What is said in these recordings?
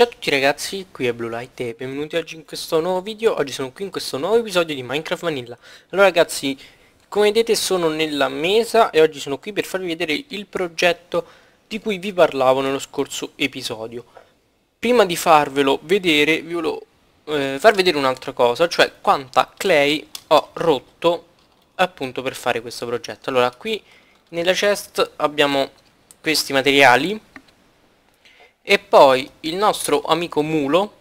Ciao a tutti ragazzi, qui è Blue Light e benvenuti oggi in questo nuovo video, oggi sono qui in questo nuovo episodio di Minecraft Vanilla Allora ragazzi, come vedete sono nella mesa e oggi sono qui per farvi vedere il progetto di cui vi parlavo nello scorso episodio Prima di farvelo vedere, vi volevo eh, far vedere un'altra cosa, cioè quanta clay ho rotto appunto per fare questo progetto Allora qui nella chest abbiamo questi materiali e poi il nostro amico mulo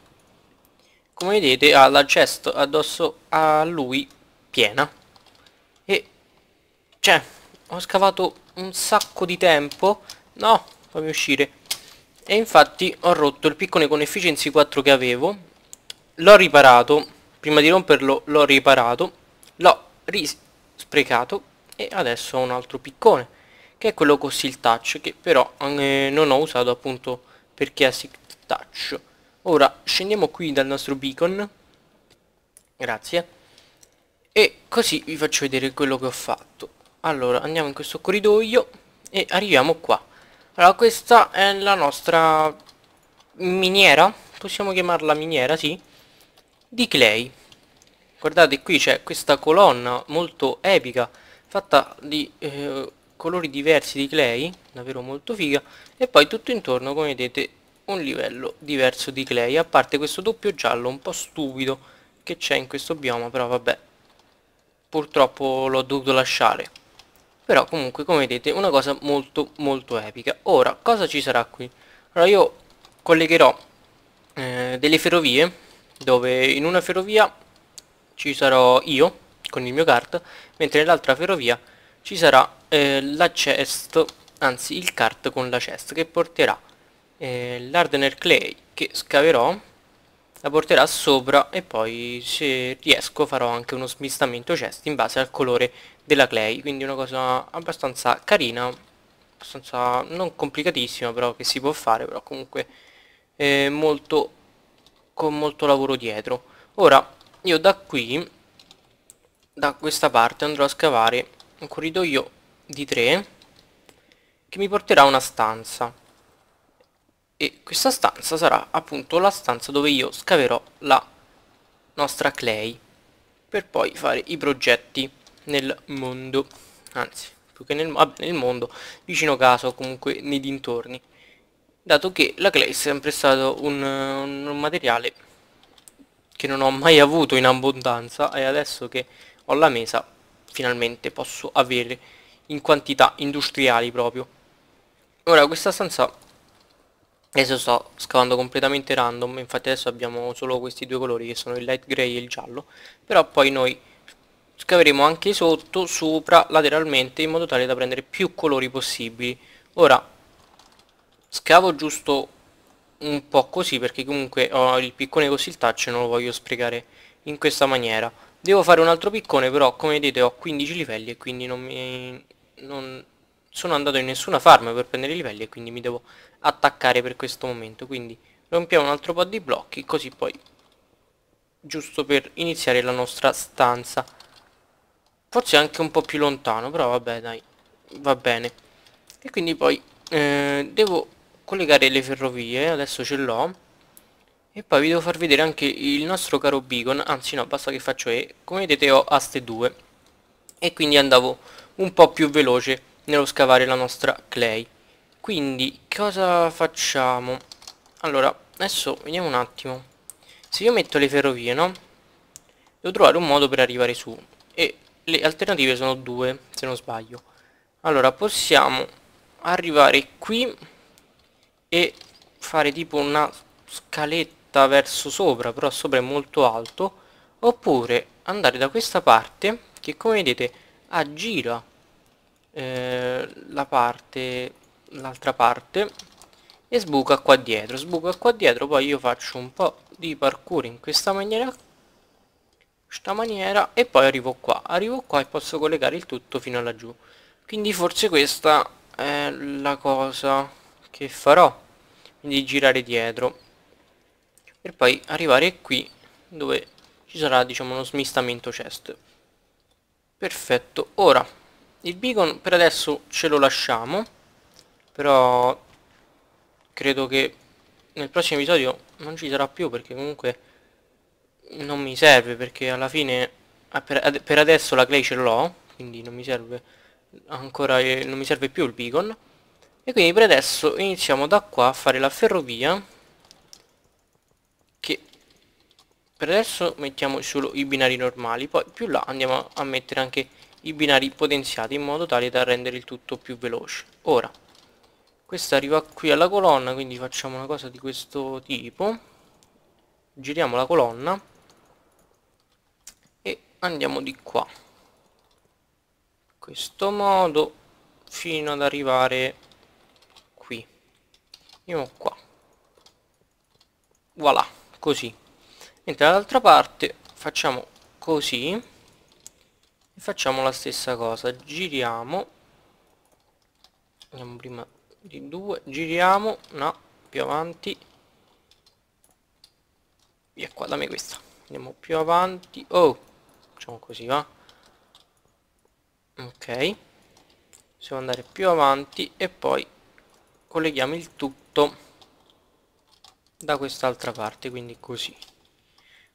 come vedete ha la chest addosso a lui piena e cioè ho scavato un sacco di tempo no fammi uscire e infatti ho rotto il piccone con efficiency 4 che avevo l'ho riparato prima di romperlo l'ho riparato l'ho risprecato e adesso ho un altro piccone che è quello con il touch che però eh, non ho usato appunto perché è sick touch. Ora scendiamo qui dal nostro beacon. Grazie. E così vi faccio vedere quello che ho fatto. Allora andiamo in questo corridoio e arriviamo qua. Allora questa è la nostra miniera, possiamo chiamarla miniera, sì, di clay. Guardate qui c'è questa colonna molto epica fatta di eh, colori diversi di clay davvero molto figa e poi tutto intorno come vedete un livello diverso di clay a parte questo doppio giallo un po' stupido che c'è in questo bioma però vabbè purtroppo l'ho dovuto lasciare però comunque come vedete una cosa molto molto epica ora cosa ci sarà qui? allora io collegherò eh, delle ferrovie dove in una ferrovia ci sarò io con il mio kart mentre nell'altra ferrovia ci sarà eh, la chest anzi il cart con la cesta che porterà eh, l'hardener clay che scaverò la porterà sopra e poi se riesco farò anche uno smistamento chest in base al colore della clay quindi una cosa abbastanza carina abbastanza non complicatissima però che si può fare però comunque eh, molto con molto lavoro dietro ora io da qui da questa parte andrò a scavare un corridoio di 3 che mi porterà a una stanza e questa stanza sarà appunto la stanza dove io scaverò la nostra clay per poi fare i progetti nel mondo anzi più che nel, nel mondo vicino caso comunque nei dintorni dato che la clay è sempre stato un, un materiale che non ho mai avuto in abbondanza e adesso che ho la mesa finalmente posso avere in quantità industriali proprio Ora questa stanza adesso sto scavando completamente random, infatti adesso abbiamo solo questi due colori che sono il light grey e il giallo, però poi noi scaveremo anche sotto, sopra, lateralmente in modo tale da prendere più colori possibili. Ora scavo giusto un po' così perché comunque ho il piccone così il touch e non lo voglio sprecare in questa maniera. Devo fare un altro piccone però come vedete ho 15 livelli e quindi non mi... Non, sono andato in nessuna farm per prendere i livelli e quindi mi devo attaccare per questo momento quindi rompiamo un altro po' di blocchi così poi giusto per iniziare la nostra stanza forse anche un po' più lontano però vabbè dai va bene e quindi poi eh, devo collegare le ferrovie adesso ce l'ho e poi vi devo far vedere anche il nostro caro beacon anzi no basta che faccio E come vedete ho aste 2 e quindi andavo un po' più veloce nello scavare la nostra clay quindi cosa facciamo allora adesso vediamo un attimo se io metto le ferrovie no devo trovare un modo per arrivare su e le alternative sono due se non sbaglio allora possiamo arrivare qui e fare tipo una scaletta verso sopra però sopra è molto alto oppure andare da questa parte che come vedete aggira eh, la parte l'altra parte e sbuca qua dietro sbuca qua dietro poi io faccio un po' di parkour in questa maniera questa maniera e poi arrivo qua arrivo qua e posso collegare il tutto fino laggiù quindi forse questa è la cosa che farò quindi girare dietro per poi arrivare qui dove ci sarà diciamo uno smistamento chest perfetto ora il beacon per adesso ce lo lasciamo però credo che nel prossimo episodio non ci sarà più perché comunque non mi serve perché alla fine ah, per adesso la clay ce l'ho quindi non mi serve ancora eh, non mi serve più il beacon e quindi per adesso iniziamo da qua a fare la ferrovia che per adesso mettiamo solo i binari normali poi più là andiamo a mettere anche i binari potenziati in modo tale da rendere il tutto più veloce. Ora, questa arriva qui alla colonna, quindi facciamo una cosa di questo tipo. Giriamo la colonna e andiamo di qua. In questo modo fino ad arrivare qui. Andiamo qua. Voilà, così. Mentre dall'altra parte facciamo così e facciamo la stessa cosa giriamo andiamo prima di due giriamo no più avanti via qua da me questa andiamo più avanti oh facciamo così va ok possiamo andare più avanti e poi colleghiamo il tutto da quest'altra parte quindi così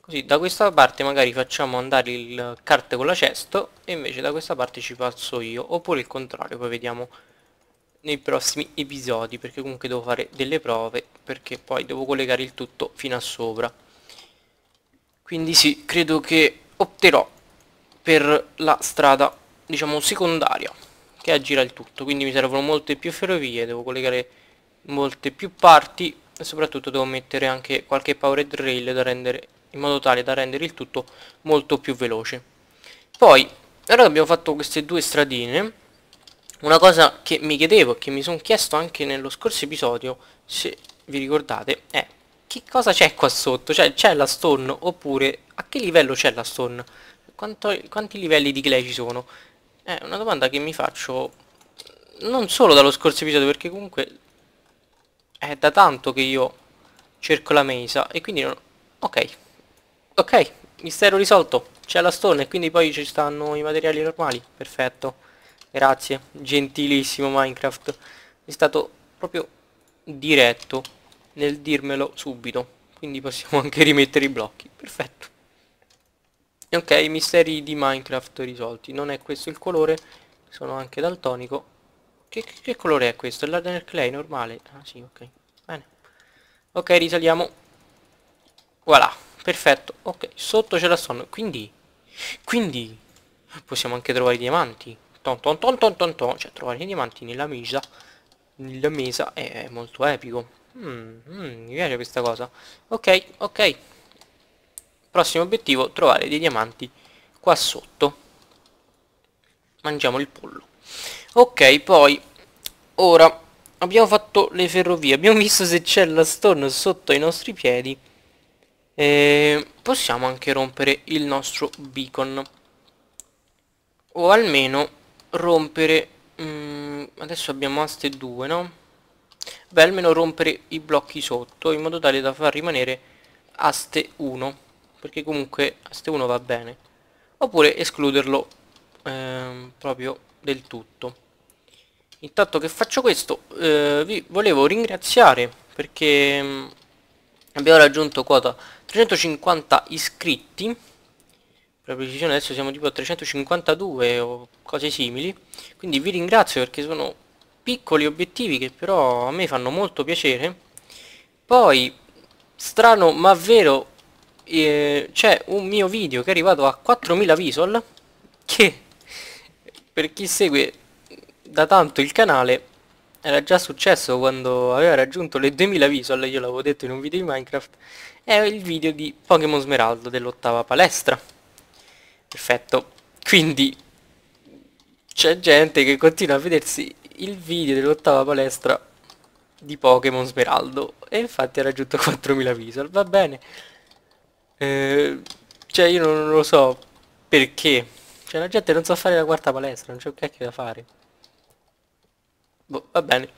Così da questa parte magari facciamo andare il cart con la cesto e invece da questa parte ci passo io. Oppure il contrario, poi vediamo nei prossimi episodi perché comunque devo fare delle prove perché poi devo collegare il tutto fino a sopra. Quindi sì, credo che opterò per la strada diciamo secondaria che aggira il tutto quindi mi servono molte più ferrovie devo collegare molte più parti e soprattutto devo mettere anche qualche powered rail da rendere in modo tale da rendere il tutto molto più veloce poi ora che abbiamo fatto queste due stradine una cosa che mi chiedevo e che mi sono chiesto anche nello scorso episodio se vi ricordate è che cosa c'è qua sotto cioè c'è la stone oppure a che livello c'è la stone Quanto, quanti livelli di clay ci sono è una domanda che mi faccio non solo dallo scorso episodio perché comunque è da tanto che io cerco la mesa e quindi non... ok Ok, mistero risolto. C'è la stone e quindi poi ci stanno i materiali normali. Perfetto. Grazie. Gentilissimo Minecraft. È stato proprio diretto nel dirmelo subito. Quindi possiamo anche rimettere i blocchi. Perfetto. Ok, misteri di Minecraft risolti. Non è questo il colore. Sono anche daltonico. Che, che, che colore è questo? È l'Ardener Clay normale? Ah sì, ok. Bene. Ok, risaliamo. Voilà. Perfetto, ok, sotto c'è la stone, quindi... Quindi... Possiamo anche trovare i diamanti. Ton ton ton ton ton ton, cioè trovare i diamanti nella mesa, nella mesa è molto epico. Mm, mm, mi piace questa cosa. Ok, ok. Prossimo obiettivo, trovare dei diamanti qua sotto. Mangiamo il pollo. Ok, poi... Ora, abbiamo fatto le ferrovie, abbiamo visto se c'è la stone sotto i nostri piedi e possiamo anche rompere il nostro beacon o almeno rompere mh, mm, adesso abbiamo aste 2 no? beh almeno rompere i blocchi sotto in modo tale da far rimanere aste 1 perché comunque aste 1 va bene oppure escluderlo eh, proprio del tutto intanto che faccio questo eh, vi volevo ringraziare perché mh, mm, abbiamo raggiunto quota 350 iscritti per precisione adesso siamo tipo a 352 o cose simili quindi vi ringrazio perché sono piccoli obiettivi che però a me fanno molto piacere poi strano ma vero eh, c'è un mio video che è arrivato a 4000 visual che per chi segue da tanto il canale era già successo quando aveva raggiunto le 2000 visual, io l'avevo detto in un video di Minecraft, è il video di Pokémon Smeraldo dell'ottava palestra. Perfetto. Quindi c'è gente che continua a vedersi il video dell'ottava palestra di Pokémon Smeraldo e infatti ha raggiunto 4000 visual, va bene. Eh, cioè io non lo so perché. Cioè la gente non sa so fare la quarta palestra, non c'è un cacchio da fare boh, va bene.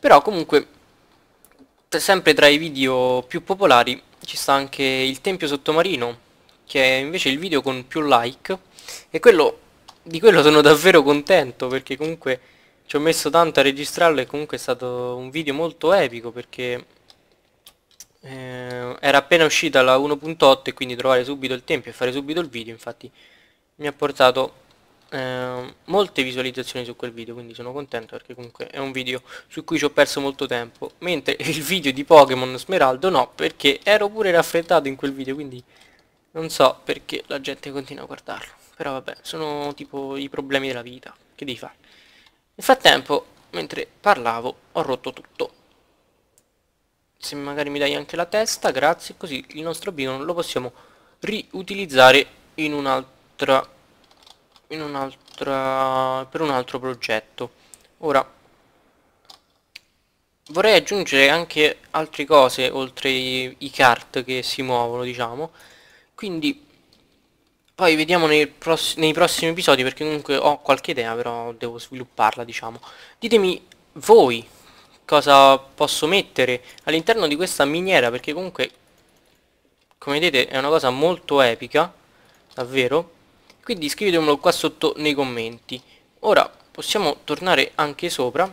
Però comunque, sempre tra i video più popolari ci sta anche il Tempio Sottomarino, che è invece il video con più like, e quello, di quello sono davvero contento, perché comunque ci ho messo tanto a registrarlo e comunque è stato un video molto epico, perché eh, era appena uscita la 1.8 e quindi trovare subito il Tempio e fare subito il video, infatti mi ha portato eh, molte visualizzazioni su quel video quindi sono contento perché comunque è un video su cui ci ho perso molto tempo mentre il video di Pokémon Smeraldo no perché ero pure raffreddato in quel video quindi non so perché la gente continua a guardarlo però vabbè sono tipo i problemi della vita che devi fare nel frattempo mentre parlavo ho rotto tutto se magari mi dai anche la testa grazie così il nostro beacon lo possiamo riutilizzare in un'altra un'altra per un altro progetto. Ora, vorrei aggiungere anche altre cose oltre i, i cart che si muovono, diciamo. Quindi, poi vediamo nei, pross nei prossimi episodi perché comunque ho qualche idea, però devo svilupparla, diciamo. Ditemi voi cosa posso mettere all'interno di questa miniera perché comunque come vedete è una cosa molto epica davvero quindi scrivetemelo qua sotto nei commenti ora possiamo tornare anche sopra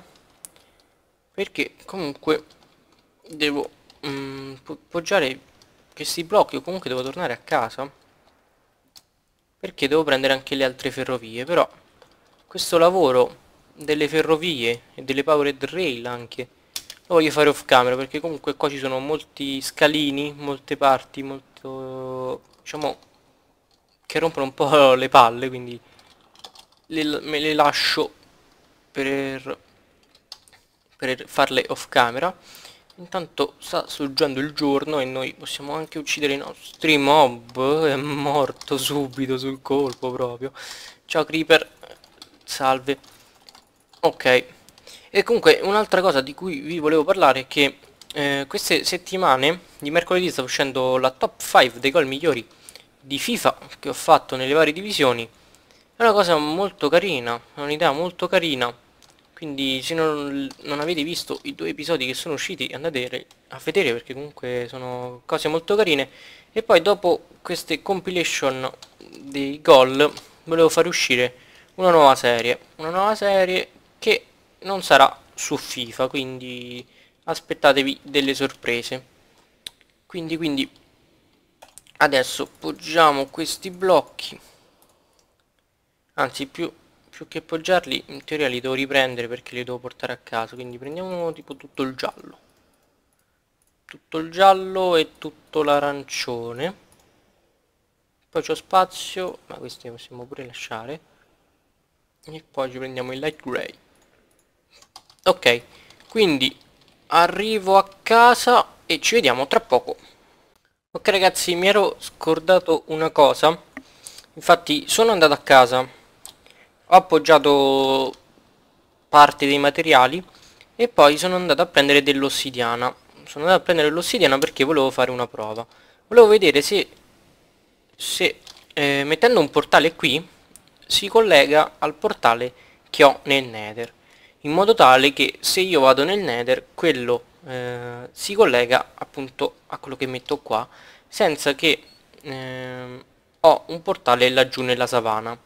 perché comunque devo mm, poggiare questi blocchi o comunque devo tornare a casa perché devo prendere anche le altre ferrovie però questo lavoro delle ferrovie e delle powered rail anche lo voglio fare off camera perché comunque qua ci sono molti scalini molte parti molto diciamo che rompono un po' le palle, quindi le, me le lascio per, per farle off camera. Intanto sta sorgendo il giorno e noi possiamo anche uccidere i nostri mob. È morto subito sul colpo proprio. Ciao Creeper. Salve. Ok. E comunque un'altra cosa di cui vi volevo parlare è che eh, queste settimane di mercoledì sta uscendo la top 5 dei gol migliori di FIFA che ho fatto nelle varie divisioni è una cosa molto carina, è un'idea molto carina. Quindi se non, non, avete visto i due episodi che sono usciti andate a vedere perché comunque sono cose molto carine. E poi dopo queste compilation dei gol volevo fare uscire una nuova serie. Una nuova serie che non sarà su FIFA, quindi aspettatevi delle sorprese. Quindi quindi adesso poggiamo questi blocchi anzi più, più che poggiarli in teoria li devo riprendere perché li devo portare a casa quindi prendiamo tipo tutto il giallo tutto il giallo e tutto l'arancione poi c'ho spazio ma questi li possiamo pure lasciare e poi ci prendiamo il light gray ok quindi arrivo a casa e ci vediamo tra poco Ok ragazzi mi ero scordato una cosa Infatti sono andato a casa Ho appoggiato parte dei materiali E poi sono andato a prendere dell'ossidiana Sono andato a prendere l'ossidiana perché volevo fare una prova Volevo vedere se, se eh, mettendo un portale qui Si collega al portale che ho nel nether In modo tale che se io vado nel nether Quello eh, si collega appunto a quello che metto qua senza che eh, ho un portale laggiù nella savana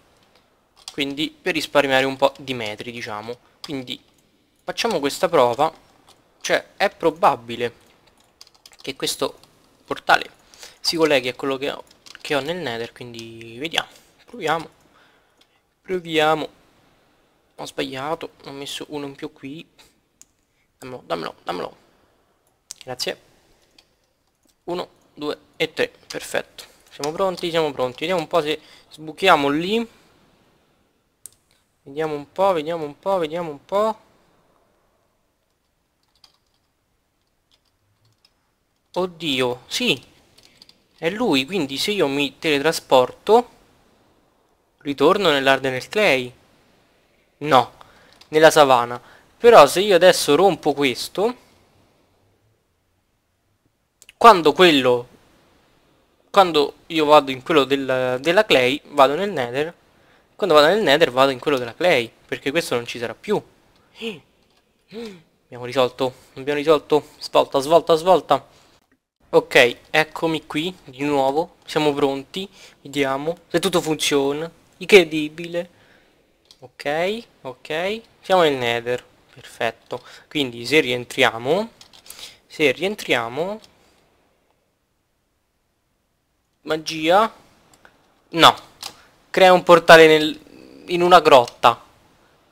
quindi per risparmiare un po' di metri diciamo quindi facciamo questa prova cioè è probabile che questo portale si colleghi a quello che ho, che ho nel nether quindi vediamo proviamo proviamo ho sbagliato ho messo uno in più qui dammelo dammelo dammelo Grazie. 1, 2 e 3, perfetto. Siamo pronti, siamo pronti. Vediamo un po' se sbuchiamo lì. Vediamo un po', vediamo un po', vediamo un po'. Oddio, sì, è lui, quindi se io mi teletrasporto, ritorno nell'Ardenel Clay. No, nella savana. Però se io adesso rompo questo, quando quello quando io vado in quello del, della clay vado nel nether quando vado nel nether vado in quello della clay perché questo non ci sarà più abbiamo risolto abbiamo risolto svolta svolta svolta ok eccomi qui di nuovo siamo pronti vediamo se tutto funziona incredibile ok ok siamo nel nether perfetto quindi se rientriamo se rientriamo Magia. No. Crea un portale nel... in una grotta.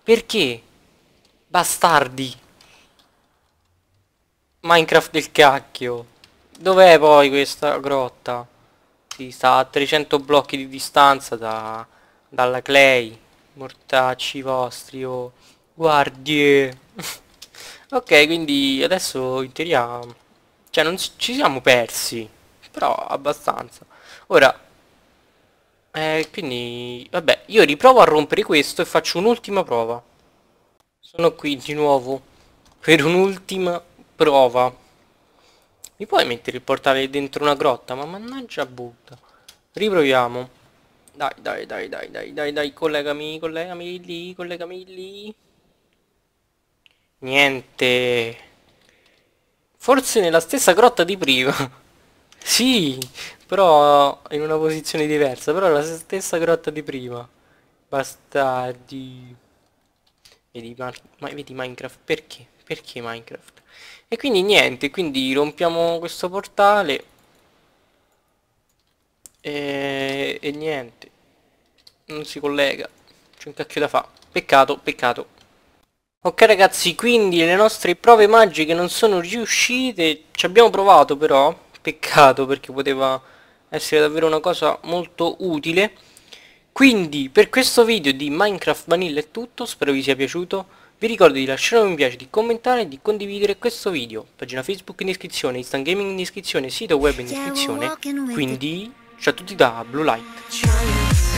Perché? Bastardi. Minecraft del cacchio. Dov'è poi questa grotta? Si sta a 300 blocchi di distanza da... dalla clay. Mortacci vostri, oh. Guardie. ok, quindi adesso in teoria... Cioè non ci siamo persi. Però abbastanza. Ora, eh, quindi, vabbè, io riprovo a rompere questo e faccio un'ultima prova. Sono qui di nuovo per un'ultima prova. Mi puoi mettere il portale dentro una grotta? Ma mannaggia butta Riproviamo. Dai, dai, dai, dai, dai, dai, dai, collegami, collegami lì, collegami lì. Niente. Forse nella stessa grotta di prima. Sì, però in una posizione diversa, però è la stessa grotta di prima. Basta di... Vedi, ma... ma... Vedi Minecraft, perché? Perché Minecraft? E quindi niente, quindi rompiamo questo portale. E, e niente. Non si collega. C'è un cacchio da fa. Peccato, peccato. Ok ragazzi, quindi le nostre prove magiche non sono riuscite. Ci abbiamo provato però peccato perché poteva essere davvero una cosa molto utile quindi per questo video di Minecraft Vanilla è tutto, spero vi sia piaciuto vi ricordo di lasciare un mi piace, di commentare e di condividere questo video pagina Facebook in descrizione, Instant Gaming in descrizione, sito web in descrizione quindi ciao a tutti da Blue Light